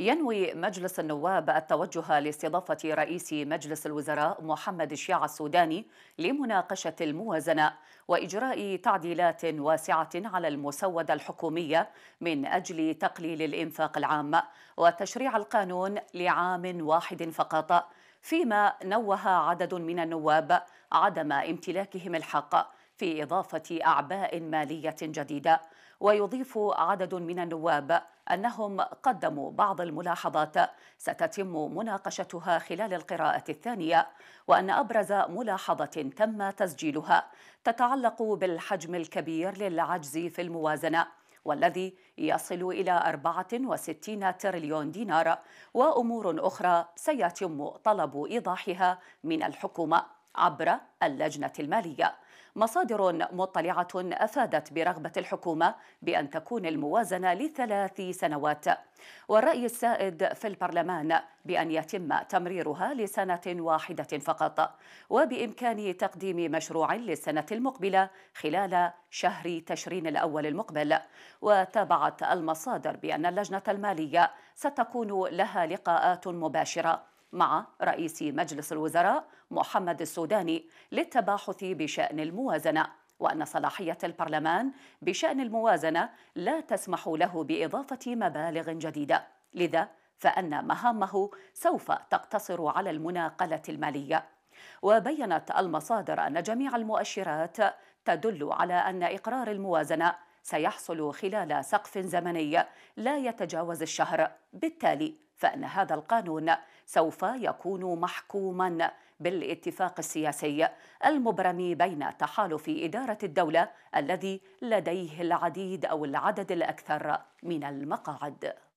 ينوي مجلس النواب التوجه لاستضافة رئيس مجلس الوزراء محمد الشيع السوداني لمناقشة الموازنة وإجراء تعديلات واسعة على المسودة الحكومية من أجل تقليل الإنفاق العام وتشريع القانون لعام واحد فقط فيما نوه عدد من النواب عدم امتلاكهم الحق في إضافة أعباء مالية جديدة ويضيف عدد من النواب أنهم قدموا بعض الملاحظات ستتم مناقشتها خلال القراءة الثانية وأن أبرز ملاحظة تم تسجيلها تتعلق بالحجم الكبير للعجز في الموازنة والذي يصل إلى 64 تريليون دينار وأمور أخرى سيتم طلب إيضاحها من الحكومة عبر اللجنة المالية مصادر مطلعة أفادت برغبة الحكومة بأن تكون الموازنة لثلاث سنوات والرأي السائد في البرلمان بأن يتم تمريرها لسنة واحدة فقط وبإمكان تقديم مشروع للسنة المقبلة خلال شهر تشرين الأول المقبل وتابعت المصادر بأن اللجنة المالية ستكون لها لقاءات مباشرة مع رئيس مجلس الوزراء محمد السوداني للتباحث بشأن الموازنة وأن صلاحية البرلمان بشأن الموازنة لا تسمح له بإضافة مبالغ جديدة لذا فأن مهامه سوف تقتصر على المناقلة المالية وبينت المصادر أن جميع المؤشرات تدل على أن إقرار الموازنة سيحصل خلال سقف زمني لا يتجاوز الشهر بالتالي فان هذا القانون سوف يكون محكوما بالاتفاق السياسي المبرم بين تحالف اداره الدوله الذي لديه العديد او العدد الاكثر من المقاعد